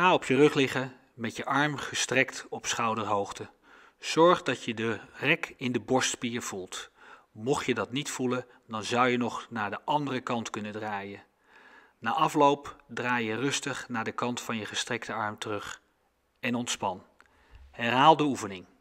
Ga op je rug liggen met je arm gestrekt op schouderhoogte. Zorg dat je de rek in de borstspier voelt. Mocht je dat niet voelen, dan zou je nog naar de andere kant kunnen draaien. Na afloop draai je rustig naar de kant van je gestrekte arm terug en ontspan. Herhaal de oefening.